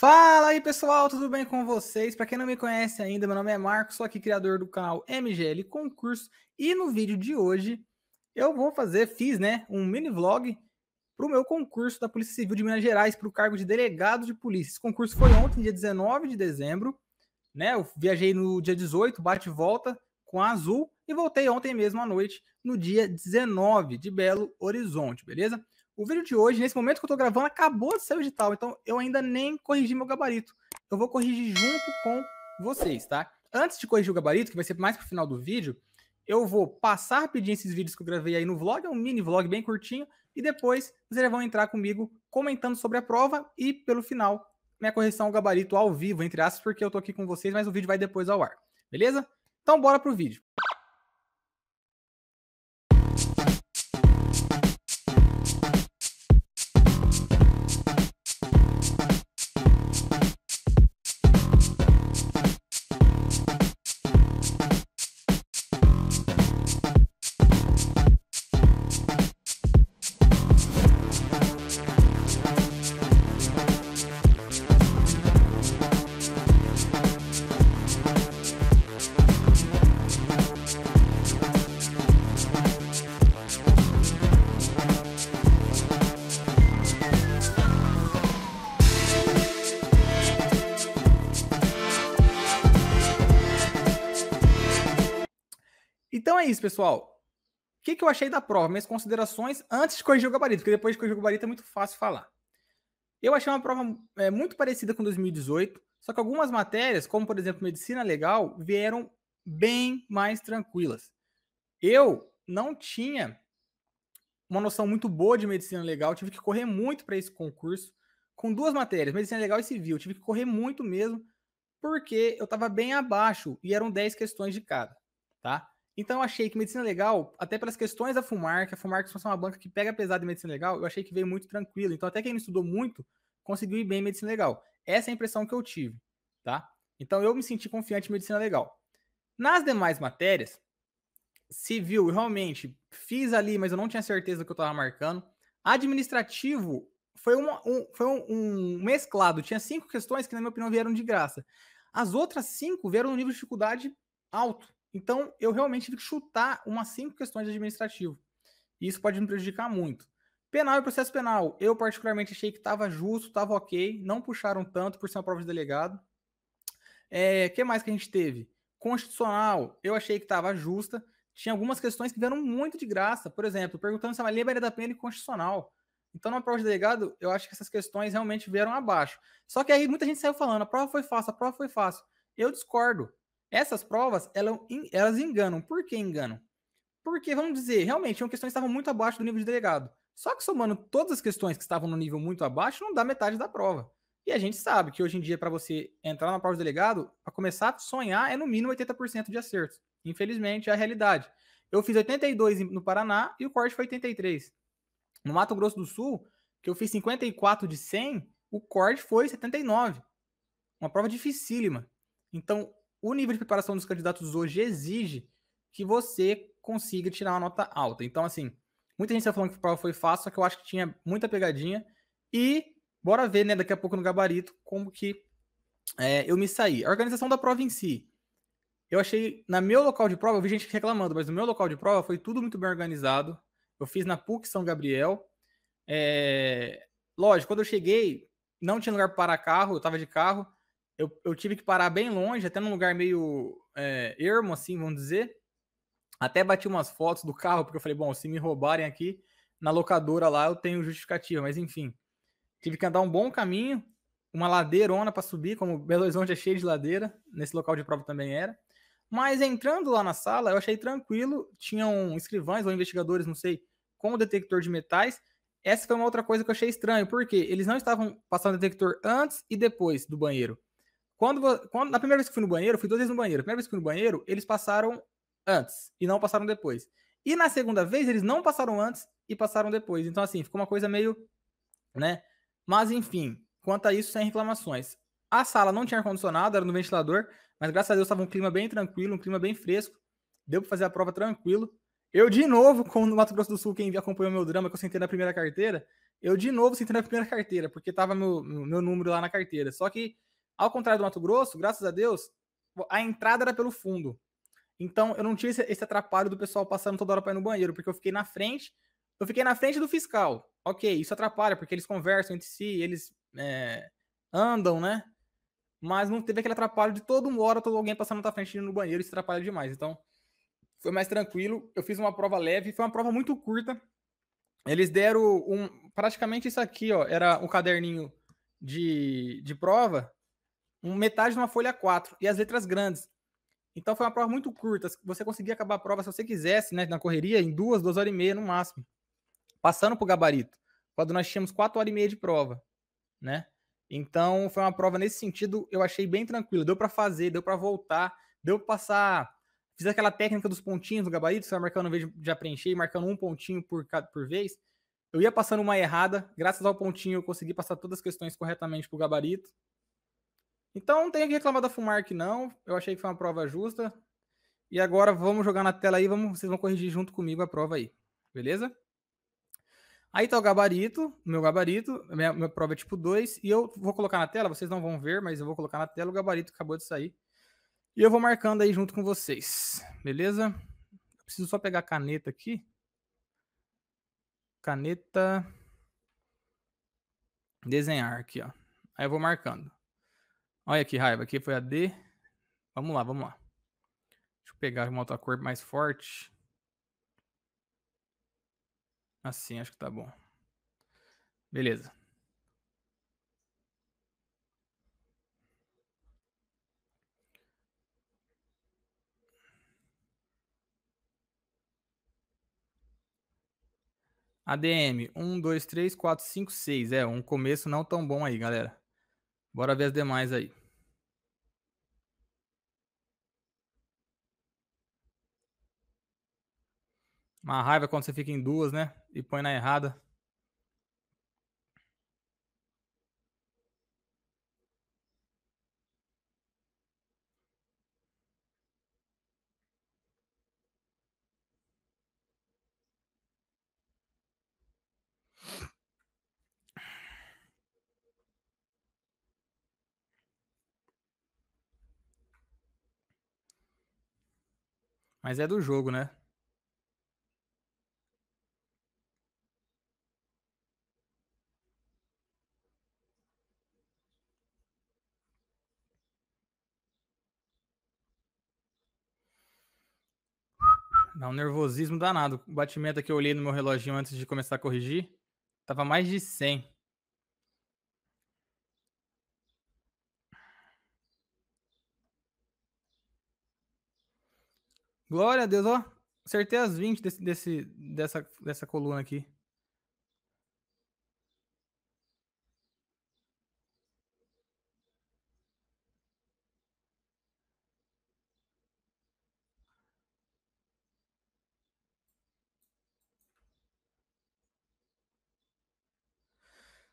Fala aí pessoal, tudo bem com vocês? Para quem não me conhece ainda, meu nome é Marcos, sou aqui criador do canal MGL Concurso e no vídeo de hoje eu vou fazer, fiz né, um mini vlog para o meu concurso da Polícia Civil de Minas Gerais para o cargo de delegado de polícia. Esse concurso foi ontem, dia 19 de dezembro, né? Eu viajei no dia 18, bate e volta com a Azul e voltei ontem mesmo à noite, no dia 19 de Belo Horizonte, beleza? O vídeo de hoje, nesse momento que eu tô gravando, acabou de sair o edital, então eu ainda nem corrigi meu gabarito. Eu vou corrigir junto com vocês, tá? Antes de corrigir o gabarito, que vai ser mais pro final do vídeo, eu vou passar rapidinho esses vídeos que eu gravei aí no vlog, é um mini vlog bem curtinho, e depois vocês vão entrar comigo comentando sobre a prova e, pelo final, minha correção ao gabarito ao vivo, entre aspas, porque eu tô aqui com vocês, mas o vídeo vai depois ao ar. Beleza? Então bora pro vídeo. isso, pessoal. O que, que eu achei da prova? Minhas considerações antes de corrigir o gabarito, porque depois de corrigir o gabarito é muito fácil falar. Eu achei uma prova é, muito parecida com 2018, só que algumas matérias, como por exemplo medicina legal, vieram bem mais tranquilas. Eu não tinha uma noção muito boa de medicina legal, tive que correr muito para esse concurso, com duas matérias, medicina legal e civil. Tive que correr muito mesmo, porque eu estava bem abaixo e eram 10 questões de cada, tá? Então eu achei que medicina legal, até pelas questões da Fumar, que a Fumar que é uma banca que pega pesado em medicina legal, eu achei que veio muito tranquilo. Então até quem não estudou muito conseguiu ir bem em medicina legal. Essa é a impressão que eu tive, tá? Então eu me senti confiante em medicina legal. Nas demais matérias, civil, eu realmente fiz ali, mas eu não tinha certeza do que eu estava marcando. Administrativo foi, uma, um, foi um, um mesclado. Tinha cinco questões que, na minha opinião, vieram de graça. As outras cinco vieram no nível de dificuldade alto. Então, eu realmente tive que chutar umas cinco questões administrativas. administrativo. E isso pode me prejudicar muito. Penal e processo penal. Eu, particularmente, achei que estava justo, estava ok. Não puxaram tanto por ser uma prova de delegado. É, que mais que a gente teve? Constitucional. Eu achei que estava justa. Tinha algumas questões que deram muito de graça. Por exemplo, perguntando se a lei Maria da Penha e constitucional. Então, na prova de delegado, eu acho que essas questões realmente vieram abaixo. Só que aí muita gente saiu falando: a prova foi fácil, a prova foi fácil. Eu discordo. Essas provas, elas enganam. Por que enganam? Porque, vamos dizer, realmente, eram questões que estavam muito abaixo do nível de delegado. Só que somando todas as questões que estavam no nível muito abaixo, não dá metade da prova. E a gente sabe que hoje em dia, para você entrar na prova de delegado, para começar a sonhar, é no mínimo 80% de acertos. Infelizmente, é a realidade. Eu fiz 82 no Paraná e o corte foi 83. No Mato Grosso do Sul, que eu fiz 54 de 100, o corte foi 79. Uma prova dificílima. Então, o nível de preparação dos candidatos hoje exige que você consiga tirar uma nota alta. Então, assim, muita gente está falando que a prova foi fácil, só que eu acho que tinha muita pegadinha. E bora ver, né, daqui a pouco no gabarito, como que é, eu me saí. A organização da prova em si. Eu achei, na meu local de prova, eu vi gente reclamando, mas no meu local de prova foi tudo muito bem organizado. Eu fiz na PUC São Gabriel. É... Lógico, quando eu cheguei, não tinha lugar para parar carro, eu estava de carro eu, eu tive que parar bem longe, até num lugar meio é, ermo, assim, vamos dizer. Até bati umas fotos do carro, porque eu falei, bom, se me roubarem aqui na locadora lá, eu tenho justificativa, mas enfim. Tive que andar um bom caminho, uma ladeirona para subir, como Belo Horizonte é cheio de ladeira, nesse local de prova também era. Mas entrando lá na sala, eu achei tranquilo, tinham escrivães ou investigadores, não sei, com o detector de metais. Essa foi uma outra coisa que eu achei estranho, porque eles não estavam passando detector antes e depois do banheiro. Quando, quando, na primeira vez que fui no banheiro, fui duas vezes no banheiro. A primeira vez que fui no banheiro, eles passaram antes e não passaram depois. E na segunda vez, eles não passaram antes e passaram depois. Então, assim, ficou uma coisa meio. né? Mas, enfim, quanto a isso, sem reclamações. A sala não tinha ar-condicionado, era no ventilador, mas graças a Deus estava um clima bem tranquilo, um clima bem fresco. Deu para fazer a prova tranquilo. Eu, de novo, como no Mato Grosso do Sul, quem acompanhou meu drama, que eu sentei na primeira carteira, eu, de novo, sentei na primeira carteira, porque estava meu, meu número lá na carteira. Só que ao contrário do Mato Grosso, graças a Deus, a entrada era pelo fundo. Então eu não tinha esse, atrapalho do pessoal passando toda hora para ir no banheiro, porque eu fiquei na frente, eu fiquei na frente do fiscal. Ok, isso atrapalha, porque eles conversam entre si, eles é, andam, né? Mas não teve aquele atrapalho de toda uma hora, todo alguém passando na frente indo no banheiro, isso atrapalha demais. Então, foi mais tranquilo. Eu fiz uma prova leve, foi uma prova muito curta. Eles deram um, praticamente isso aqui, ó. Era um caderninho de, de prova metade de uma folha 4 e as letras grandes. Então foi uma prova muito curta. Você conseguia acabar a prova se você quisesse, né, na correria, em duas, duas horas e meia no máximo. Passando pro gabarito. Quando nós tínhamos quatro horas e meia de prova, né? Então foi uma prova nesse sentido, eu achei bem tranquilo. Deu para fazer, deu para voltar, deu para passar. Fiz aquela técnica dos pontinhos do gabarito, você vai marcando um vez já preencher, marcando um pontinho por, por vez. Eu ia passando uma errada, graças ao pontinho eu consegui passar todas as questões corretamente pro gabarito. Então não tenho que reclamar da Fumark, não. Eu achei que foi uma prova justa. E agora vamos jogar na tela aí, vamos, vocês vão corrigir junto comigo a prova aí. Beleza? Aí tá o gabarito, meu gabarito, minha, minha prova é tipo 2, e eu vou colocar na tela, vocês não vão ver, mas eu vou colocar na tela o gabarito que acabou de sair. E eu vou marcando aí junto com vocês, beleza? Eu preciso só pegar a caneta aqui. Caneta. Desenhar aqui, ó. Aí eu vou marcando. Olha que raiva. Aqui foi a D. Vamos lá, vamos lá. Deixa eu pegar uma outra cor mais forte. Assim, acho que tá bom. Beleza. ADM, 1, 2, 3, 4, 5, 6. É, um começo não tão bom aí, galera. Bora ver as demais aí. Uma raiva quando você fica em duas, né? E põe na errada. Mas é do jogo, né? Dá um nervosismo danado. O batimento que eu olhei no meu reloginho antes de começar a corrigir tava mais de 100. Glória a Deus, ó. Acertei as 20 desse, desse, dessa, dessa coluna aqui.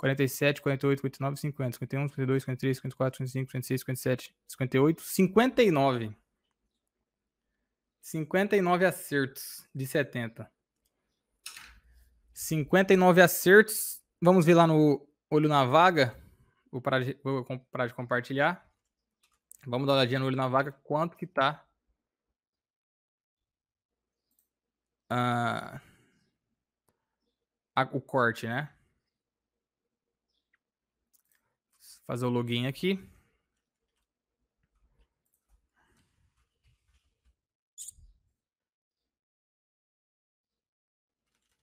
47, 48, 49, 50, 51, 52, 53, 54, 55, 56, 57, 58, 59. 59 acertos de 70. 59 acertos. Vamos ver lá no olho na vaga. Vou parar de, vou parar de compartilhar. Vamos dar uma olhadinha no olho na vaga. Quanto que tá? Ah, a, o corte, né? Fazer o login aqui.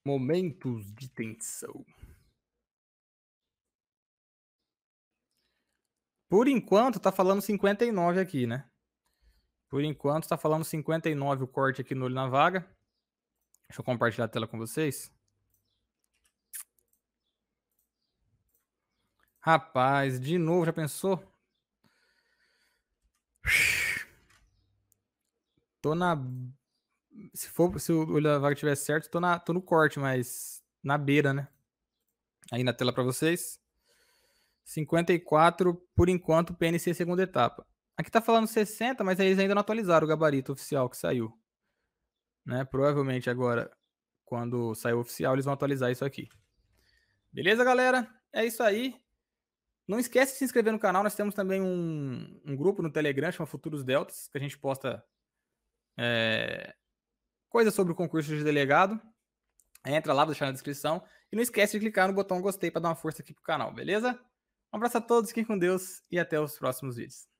Momentos de tensão. Por enquanto tá falando 59 aqui, né? Por enquanto tá falando 59 o corte aqui no olho na vaga. Deixa eu compartilhar a tela com vocês. Rapaz, de novo, já pensou? Tô na. Se for, se o olho da vaga tiver certo, tô, na, tô no corte, mas na beira, né? Aí na tela para vocês. 54, por enquanto, PNC segunda etapa. Aqui tá falando 60, mas eles ainda não atualizaram o gabarito oficial que saiu. Né? Provavelmente agora, quando sair o oficial, eles vão atualizar isso aqui. Beleza, galera? É isso aí. Não esquece de se inscrever no canal. Nós temos também um, um grupo no Telegram, chama Futuros Deltas, que a gente posta é, coisas sobre o concurso de delegado. Entra lá, vou deixar na descrição. E não esquece de clicar no botão gostei para dar uma força aqui pro canal, beleza? Um abraço a todos, fiquem com Deus e até os próximos vídeos.